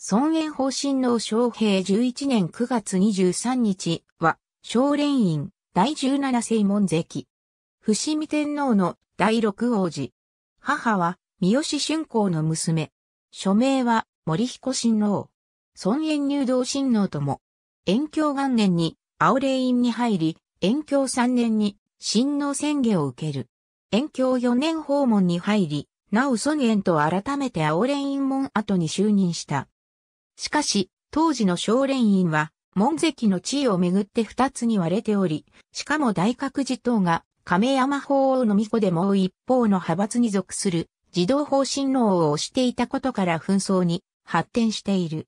孫炎方針の昌平11年9月23日は、昌連院第17世門関。伏見天皇の第六王子。母は、三好春光の娘。署名は、森彦親王。孫炎入道親王とも。延教元年に、青霊院に入り、延教3年に、親王宣言を受ける。延教4年訪問に入り、なお孫炎と改めて青霊院門後に就任した。しかし、当時の少連院は、門跡の地位をめぐって二つに割れており、しかも大覚寺等が亀山法王の御子でもう一方の派閥に属する児童方針王を推していたことから紛争に発展している。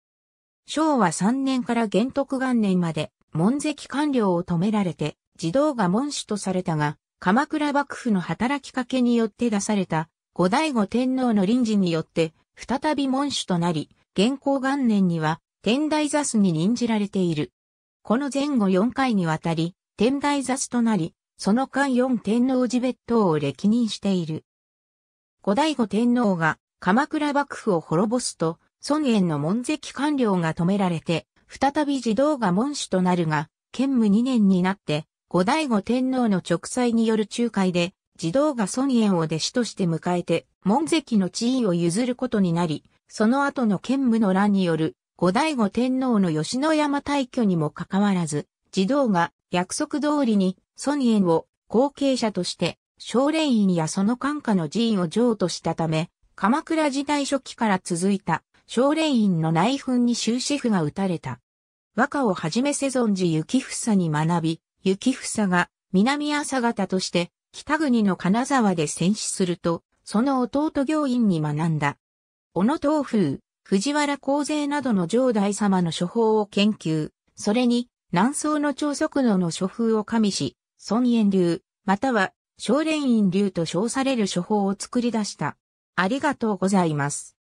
昭和3年から元徳元年まで門跡官僚を止められて児童が門主とされたが、鎌倉幕府の働きかけによって出された後醍醐天皇の臨時によって再び門主となり、元寇元年には天台座に任じられている。この前後4回にわたり、天台座となり、その間4天皇寺別当を歴任している。後醍醐天皇が鎌倉幕府を滅ぼすと、孫縁の門跡官僚が止められて、再び児童が門主となるが、建武2年になって、後醍醐天皇の直裁による仲介で、児童が孫縁を弟子として迎えて、門跡の地位を譲ることになり、その後の剣武の乱による後醍醐天皇の吉野山退去にもかかわらず、児童が約束通りに孫縁を後継者として少年院やその官下の寺院を譲渡したため、鎌倉時代初期から続いた少年院の内紛に終止符が打たれた。和歌をはじめ世存寺幸房に学び、幸房が南朝方として北国の金沢で戦死すると、その弟行員に学んだ。小野東風、藤原光勢などの上代様の処方を研究、それに、南宋の長速度の処風を加味し、孫炎流、または、少蓮院流と称される処方を作り出した。ありがとうございます。